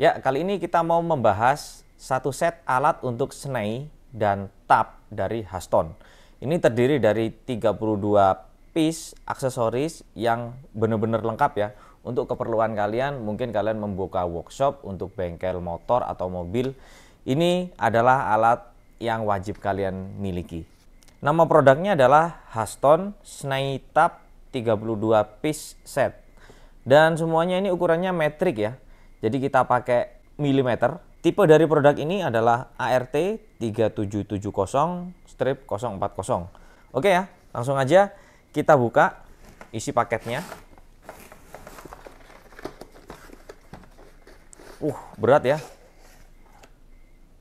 Ya, kali ini kita mau membahas satu set alat untuk senai dan tap dari Haston. Ini terdiri dari 32 piece aksesoris yang benar-benar lengkap ya. Untuk keperluan kalian, mungkin kalian membuka workshop untuk bengkel motor atau mobil. Ini adalah alat yang wajib kalian miliki. Nama produknya adalah Haston Snai Tap 32 piece set. Dan semuanya ini ukurannya metrik ya jadi kita pakai milimeter. Tipe dari produk ini adalah ART 3770 strip 040. Oke ya, langsung aja kita buka isi paketnya. Uh, berat ya.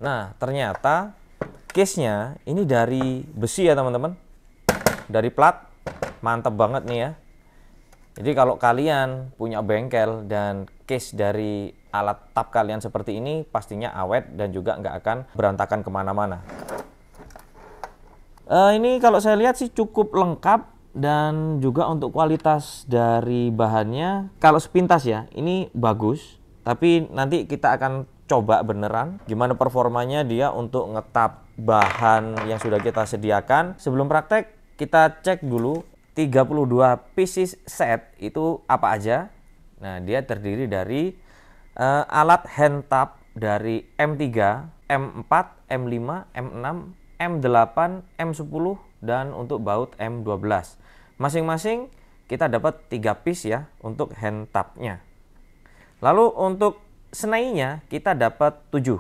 Nah, ternyata case-nya ini dari besi ya teman-teman. Dari plat. Mantap banget nih ya. Jadi kalau kalian punya bengkel dan case dari alat tap kalian seperti ini pastinya awet dan juga nggak akan berantakan kemana-mana. Uh, ini kalau saya lihat sih cukup lengkap dan juga untuk kualitas dari bahannya kalau sepintas ya ini bagus tapi nanti kita akan coba beneran gimana performanya dia untuk ngetap bahan yang sudah kita sediakan sebelum praktek kita cek dulu 32 pieces set itu apa aja? Nah, dia terdiri dari uh, alat hand tap dari M3, M4, M5, M6, M8, M10 dan untuk baut M12. Masing-masing kita dapat 3 piece ya untuk hand tapnya. Lalu untuk senainya kita dapat 7.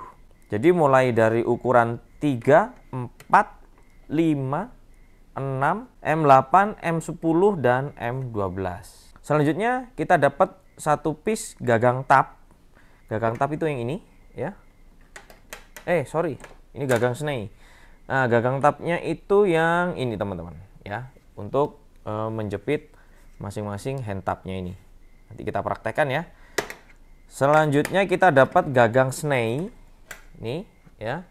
Jadi mulai dari ukuran 3, 4, 5, M8, M10, dan M12. Selanjutnya kita dapat satu piece gagang tap. Gagang tap itu yang ini ya. Eh sorry, ini gagang snei. Nah gagang tapnya itu yang ini teman-teman ya untuk e, menjepit masing-masing hand tapnya ini. Nanti kita praktekkan ya. Selanjutnya kita dapat gagang snei. Ini ya.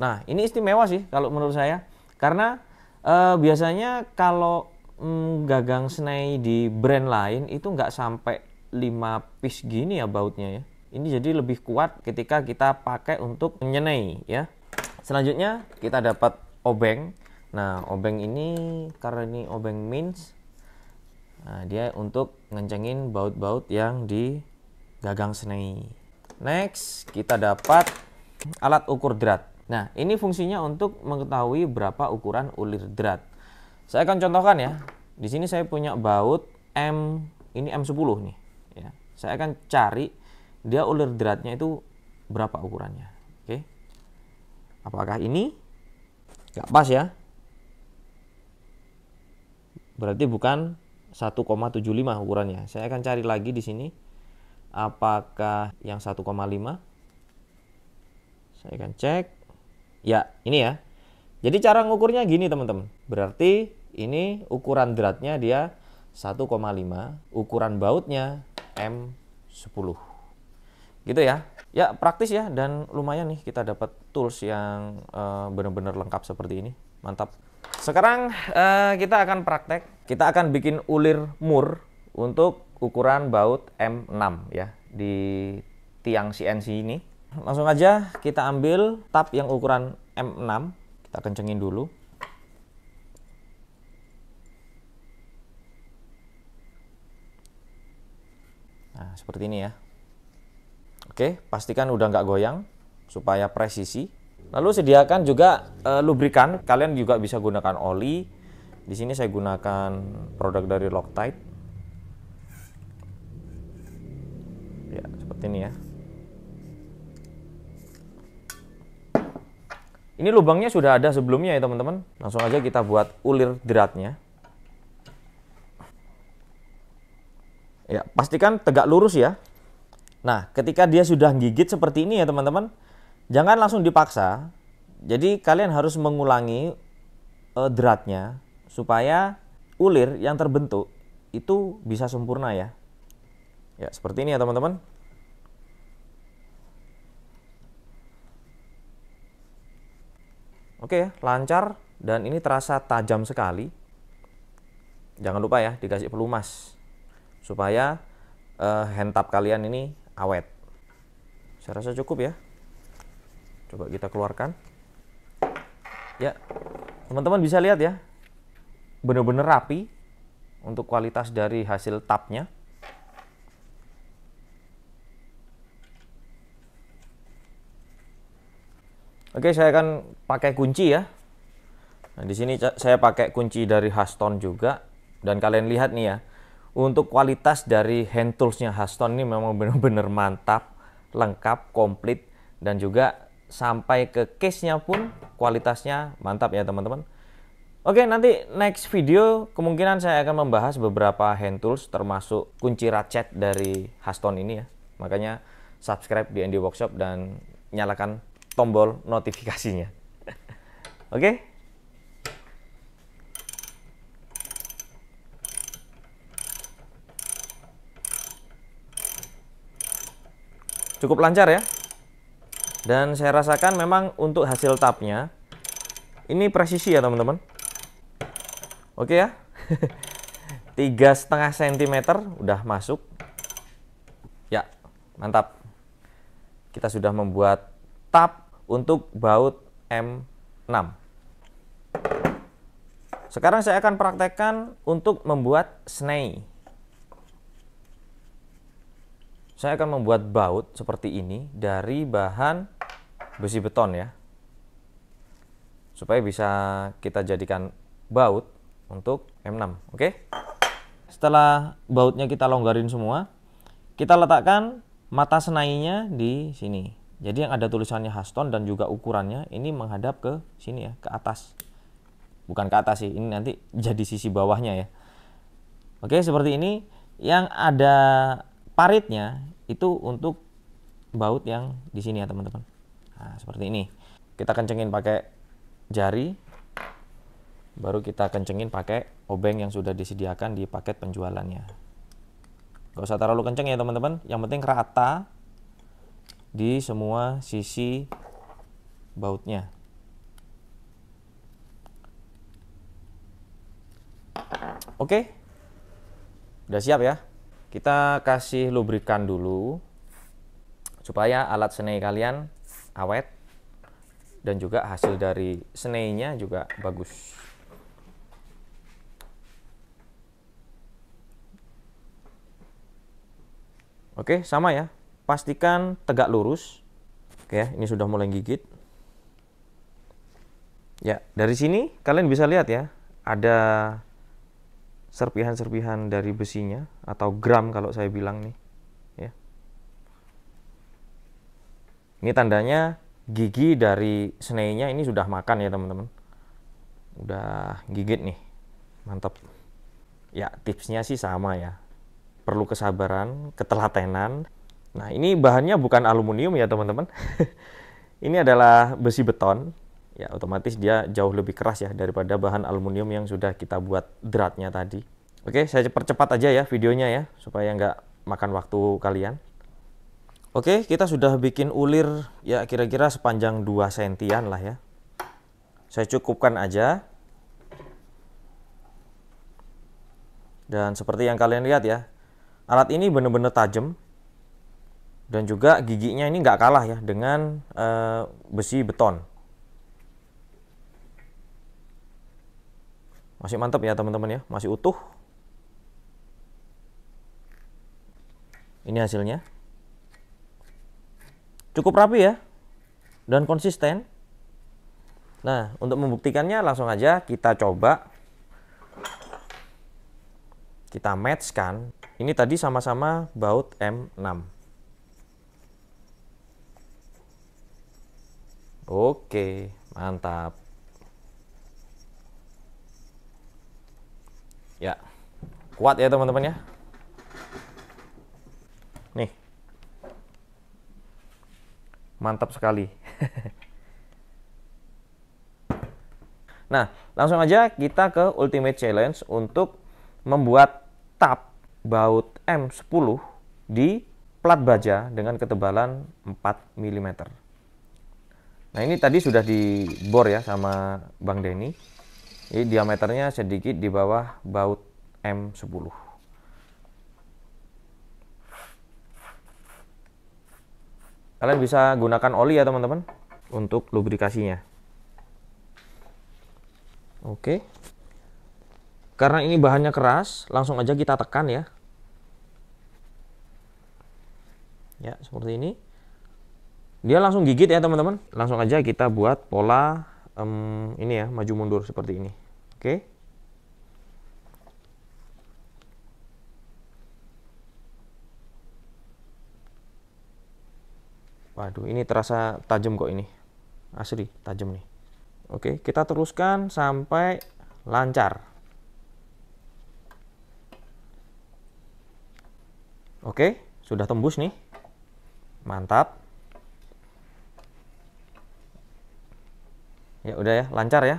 Nah, ini istimewa sih kalau menurut saya. Karena uh, biasanya kalau mm, gagang senai di brand lain itu nggak sampai 5 piece gini ya bautnya ya. Ini jadi lebih kuat ketika kita pakai untuk menyenai ya. Selanjutnya kita dapat obeng. Nah, obeng ini karena ini obeng mince. Nah, dia untuk ngencengin baut-baut yang di gagang senai. Next, kita dapat alat ukur drat. Nah, ini fungsinya untuk mengetahui berapa ukuran ulir drat Saya akan contohkan ya. Di sini saya punya baut M ini M10 nih ya. Saya akan cari dia ulir dratnya itu berapa ukurannya. Oke. Apakah ini nggak pas ya? Berarti bukan 1,75 ukurannya. Saya akan cari lagi di sini apakah yang 1,5 saya akan cek Ya, ini ya. Jadi cara ngukurnya gini teman-teman. Berarti ini ukuran dratnya dia 1,5, ukuran bautnya M10. Gitu ya. Ya, praktis ya dan lumayan nih kita dapat tools yang uh, benar-benar lengkap seperti ini. Mantap. Sekarang uh, kita akan praktek. Kita akan bikin ulir mur untuk ukuran baut M6 ya di tiang CNC ini. Langsung aja kita ambil tab yang ukuran M6. Kita kencengin dulu. Nah, seperti ini ya. Oke, pastikan udah nggak goyang supaya presisi. Lalu sediakan juga e, lubrikan. Kalian juga bisa gunakan oli. Di sini saya gunakan produk dari Loctite. Ini lubangnya sudah ada sebelumnya ya teman-teman. Langsung aja kita buat ulir deratnya. Ya, pastikan tegak lurus ya. Nah, ketika dia sudah gigit seperti ini ya teman-teman, jangan langsung dipaksa. Jadi kalian harus mengulangi uh, eh, deratnya supaya ulir yang terbentuk itu bisa sempurna ya. Ya, seperti ini ya teman-teman. Oke, lancar dan ini terasa tajam sekali. Jangan lupa ya dikasih pelumas supaya uh, hand tap kalian ini awet. Saya rasa cukup ya. Coba kita keluarkan. Ya, teman-teman bisa lihat ya, benar-benar rapi untuk kualitas dari hasil tapnya. Oke, saya akan pakai kunci ya. Nah, di sini saya pakai kunci dari Haston juga. Dan kalian lihat nih ya, untuk kualitas dari hand toolsnya Haston ini memang benar-benar mantap, lengkap, komplit, dan juga sampai ke case-nya pun kualitasnya mantap ya teman-teman. Oke, nanti next video kemungkinan saya akan membahas beberapa hand tools termasuk kunci ratchet dari Haston ini ya. Makanya subscribe di Andy Workshop dan nyalakan tombol notifikasinya. Oke? Cukup lancar ya. Dan saya rasakan memang untuk hasil tapnya ini presisi ya teman-teman. Oke ya. Tiga setengah sentimeter udah masuk. Ya, mantap. Kita sudah membuat tap untuk baut M6. Sekarang saya akan praktekkan untuk membuat snei. Saya akan membuat baut seperti ini dari bahan besi beton ya. Supaya bisa kita jadikan baut untuk M6, oke? Okay? Setelah bautnya kita longgarin semua, kita letakkan mata senainya di sini. Jadi yang ada tulisannya Haston dan juga ukurannya ini menghadap ke sini ya, ke atas. Bukan ke atas sih, ini nanti jadi sisi bawahnya ya. Oke, seperti ini yang ada paritnya itu untuk baut yang di sini ya, teman-teman. Nah, seperti ini. Kita kencengin pakai jari baru kita kencengin pakai obeng yang sudah disediakan di paket penjualannya. Gak usah terlalu kenceng ya teman-teman, yang penting rata di semua sisi bautnya. Oke, udah siap ya. Kita kasih lubrikan dulu supaya alat senai kalian awet dan juga hasil dari senainya juga bagus. Oke, sama ya pastikan tegak lurus. Oke, ini sudah mulai gigit. Ya, dari sini kalian bisa lihat ya, ada serpihan-serpihan dari besinya atau gram kalau saya bilang nih. Ya. Ini tandanya gigi dari senenya ini sudah makan ya teman-teman. Udah gigit nih. Mantap. Ya, tipsnya sih sama ya. Perlu kesabaran, ketelatenan, Nah, ini bahannya bukan aluminium ya, teman-teman. ini adalah besi beton. Ya, otomatis dia jauh lebih keras ya daripada bahan aluminium yang sudah kita buat dratnya tadi. Oke, saya percepat aja ya videonya ya, supaya nggak makan waktu kalian. Oke, kita sudah bikin ulir ya kira-kira sepanjang 2 sentian lah ya. Saya cukupkan aja. Dan seperti yang kalian lihat ya, alat ini benar-benar tajam dan juga giginya ini nggak kalah ya dengan uh, besi beton. Masih mantap ya teman-teman ya, masih utuh. Ini hasilnya. Cukup rapi ya dan konsisten. Nah, untuk membuktikannya langsung aja kita coba kita matchkan. Ini tadi sama-sama baut M6. Oke, mantap. Ya, kuat ya teman-teman ya. Nih, mantap sekali. nah, langsung aja kita ke Ultimate Challenge untuk membuat tap baut M10 di plat baja dengan ketebalan 4 mm. Nah ini tadi sudah dibor ya sama Bang Denny. Ini diameternya sedikit di bawah baut M10. Kalian bisa gunakan oli ya teman-teman untuk lubrikasinya. Oke. Karena ini bahannya keras, langsung aja kita tekan ya. Ya, seperti ini. Dia langsung gigit ya teman-teman. Langsung aja kita buat pola um, ini ya, maju mundur seperti ini. Oke. Okay. Waduh, ini terasa tajam kok ini. Asli, tajam nih. Oke, kita teruskan sampai lancar. Oke, sudah tembus nih. Mantap. ya udah ya lancar ya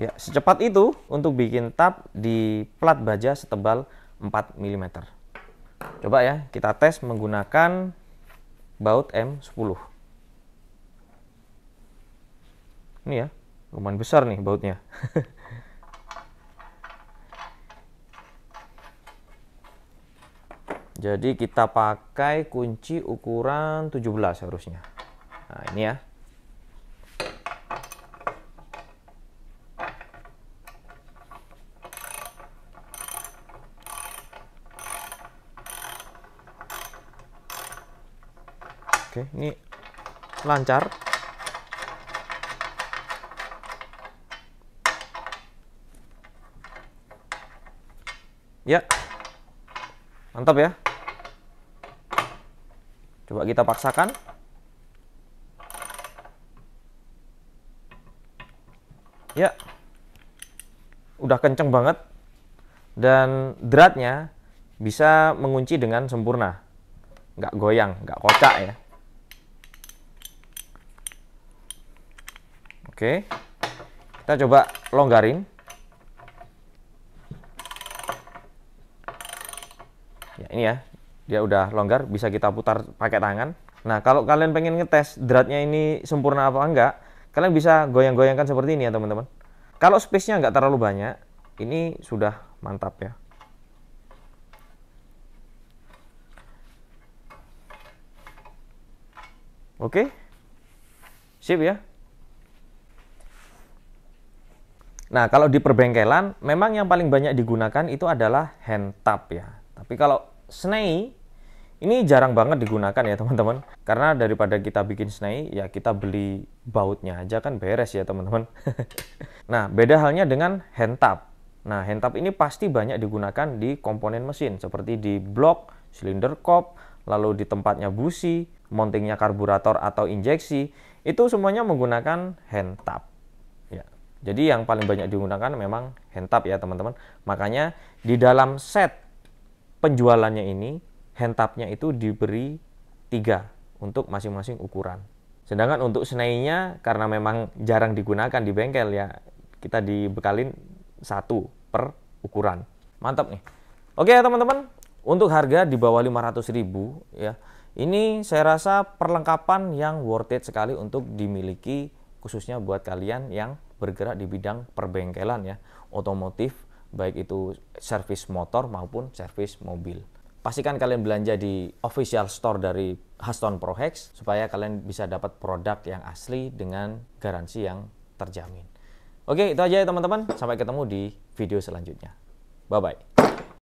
ya secepat itu untuk bikin tab di plat baja setebal 4 mm coba ya kita tes menggunakan baut M10 ini ya lumayan besar nih bautnya Jadi kita pakai kunci ukuran 17 harusnya. Nah, ini ya. Oke, ini lancar. Ya. Mantap ya. Coba kita paksakan. Ya. Udah kenceng banget. Dan dratnya bisa mengunci dengan sempurna. Nggak goyang, nggak kocak ya. Oke. Kita coba longgarin. Ya, ini ya dia ya udah longgar bisa kita putar pakai tangan nah kalau kalian pengen ngetes dratnya ini sempurna apa enggak kalian bisa goyang-goyangkan seperti ini ya teman-teman kalau space-nya nggak terlalu banyak ini sudah mantap ya Oke. Sip ya. Nah, kalau di perbengkelan memang yang paling banyak digunakan itu adalah hand tap ya. Tapi kalau snake ini jarang banget digunakan ya teman-teman. Karena daripada kita bikin snai, ya kita beli bautnya aja kan beres ya teman-teman. nah, beda halnya dengan hand tap. Nah, hand tap ini pasti banyak digunakan di komponen mesin seperti di blok, silinder kop, lalu di tempatnya busi, mountingnya karburator atau injeksi, itu semuanya menggunakan hand tap. Ya. Jadi yang paling banyak digunakan memang hand tap ya teman-teman. Makanya di dalam set penjualannya ini hentapnya itu diberi tiga untuk masing-masing ukuran. Sedangkan untuk senainya karena memang jarang digunakan di bengkel ya kita dibekalin satu per ukuran. Mantap nih. Oke ya teman-teman, untuk harga di bawah ribu ya. Ini saya rasa perlengkapan yang worth it sekali untuk dimiliki khususnya buat kalian yang bergerak di bidang perbengkelan ya, otomotif baik itu servis motor maupun servis mobil pastikan kalian belanja di official store dari Haston Prohex supaya kalian bisa dapat produk yang asli dengan garansi yang terjamin. Oke, itu aja ya teman-teman. Sampai ketemu di video selanjutnya. Bye-bye.